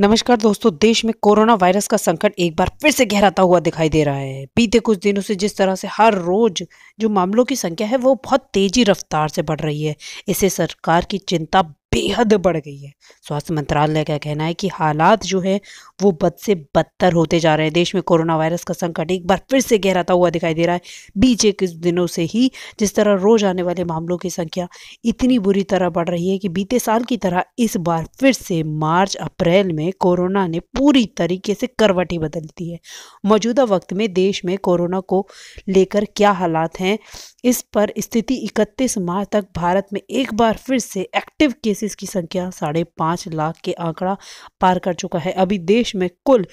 नमस्कार दोस्तों देश में कोरोना वायरस का संकट एक बार फिर से गहराता हुआ दिखाई दे रहा है बीते कुछ दिनों से जिस तरह से हर रोज जो मामलों की संख्या है वो बहुत तेजी रफ्तार से बढ़ रही है इससे सरकार की चिंता बेहद बढ़ गई है स्वास्थ्य मंत्रालय का कहना है कि हालात जो है वो बद से बदतर होते जा रहे हैं देश में कोरोना वायरस का संकट एक बार फिर से गहराता हुआ दिखाई दे रहा है बीच कुछ दिनों से ही जिस तरह रोज आने वाले मामलों की संख्या इतनी बुरी तरह बढ़ रही है कि बीते साल की तरह इस बार फिर से मार्च अप्रैल में कोरोना ने पूरी तरीके से करवट ही बदल दी है मौजूदा वक्त में देश में कोरोना को लेकर क्या हालात हैं इस पर स्थिति 31 मार्च तक भारत में एक बार फिर से एक्टिव केसेस की संख्या साढ़े पाँच लाख के आंकड़ा पार कर चुका है अभी देश देश में कुल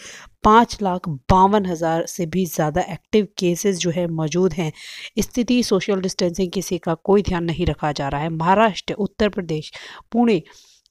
पाँच लाख बावन हज़ार से भी ज़्यादा एक्टिव केसेस जो है मौजूद हैं स्थिति सोशल डिस्टेंसिंग किसी का कोई ध्यान नहीं रखा जा रहा है महाराष्ट्र उत्तर प्रदेश पुणे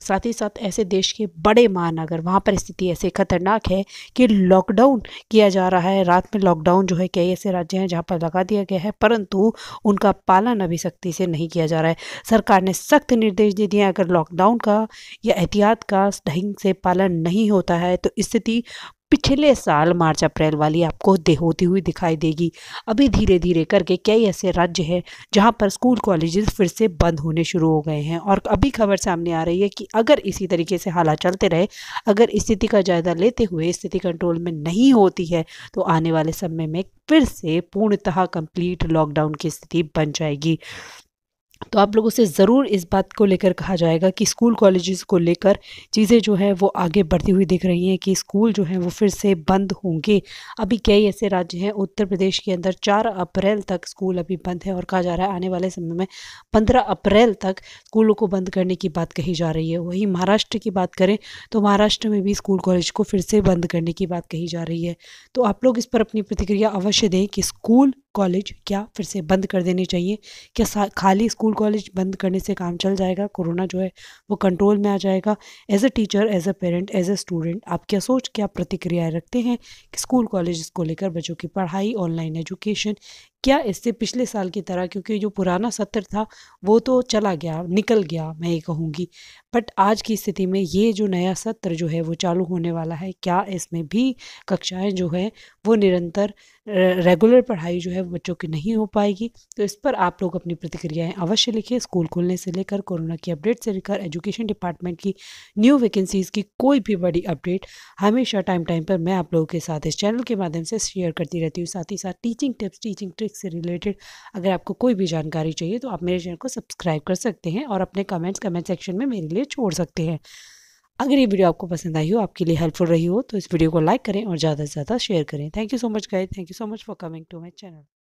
साथ ही साथ ऐसे देश के बड़े महानगर वहाँ पर स्थिति ऐसे खतरनाक है कि लॉकडाउन किया जा रहा है रात में लॉकडाउन जो है कई ऐसे राज्य हैं जहाँ पर लगा दिया गया है परंतु उनका पालन अभी सख्ती से नहीं किया जा रहा है सरकार ने सख्त निर्देश दे दिए हैं अगर लॉकडाउन का या एहतियात का ढंग से पालन नहीं होता है तो स्थिति पिछले साल मार्च अप्रैल वाली आपको दे होती हुई दिखाई देगी अभी धीरे धीरे करके कई ऐसे राज्य हैं जहां पर स्कूल कॉलेजेस फिर से बंद होने शुरू हो गए हैं और अभी खबर सामने आ रही है कि अगर इसी तरीके से हालात चलते रहे अगर स्थिति का जायज़ा लेते हुए स्थिति कंट्रोल में नहीं होती है तो आने वाले समय में फिर से पूर्णतः कंप्लीट लॉकडाउन की स्थिति बन जाएगी तो आप लोगों से ज़रूर इस बात को लेकर कहा जाएगा कि स्कूल कॉलेजेस को लेकर चीज़ें जो है वो आगे बढ़ती हुई दिख रही हैं कि स्कूल जो हैं वो फिर से बंद होंगे अभी कई ऐसे राज्य हैं उत्तर प्रदेश के अंदर 4 अप्रैल तक स्कूल अभी बंद है और कहा जा रहा है आने वाले समय में 15 अप्रैल तक स्कूलों को बंद करने की बात कही जा रही है वहीं महाराष्ट्र की बात करें तो महाराष्ट्र में भी स्कूल कॉलेज को फिर से बंद करने की बात कही जा रही है तो आप लोग इस पर अपनी प्रतिक्रिया अवश्य दें कि स्कूल कॉलेज क्या फिर से बंद कर देने चाहिए क्या खाली स्कूल कॉलेज बंद करने से काम चल जाएगा कोरोना जो है वो कंट्रोल में आ जाएगा as a teacher as a parent as a student आप क्या सोच क्या प्रतिक्रियाएँ रखते हैं कि स्कूल कॉलेज को लेकर बच्चों की पढ़ाई ऑनलाइन एजुकेशन क्या इससे पिछले साल की तरह क्योंकि जो पुराना सत्र था वो तो चला गया निकल गया मैं ये कहूँगी बट आज की स्थिति में ये जो नया सत्र जो है वो चालू होने वाला है क्या इसमें भी कक्षाएं जो है वो निरंतर रेगुलर पढ़ाई जो है बच्चों की नहीं हो पाएगी तो इस पर आप लोग अपनी प्रतिक्रियाएं अवश्य लिखिए स्कूल खोलने से लेकर कोरोना की अपडेट से लेकर एजुकेशन डिपार्टमेंट की न्यू वैकेंसीज़ की कोई भी बड़ी अपडेट हमेशा टाइम टाइम पर मैं आप लोगों के साथ इस चैनल के माध्यम से शेयर करती रहती हूँ साथ ही साथ टीचिंग टिप्स टीचिंग ट्रिक्स से रिलेटेड अगर आपको कोई भी जानकारी चाहिए तो आप मेरे चैनल को सब्सक्राइब कर सकते हैं और अपने कमेंट्स कमेंट सेक्शन में मेरे लिए छोड़ सकते हैं अगर ये वीडियो आपको पसंद आई हो आपके लिए हेल्पफुल रही हो तो इस वीडियो को लाइक करें और ज़्यादा से ज़्यादा शेयर करें thank you so much guys, thank you so much for coming to my channel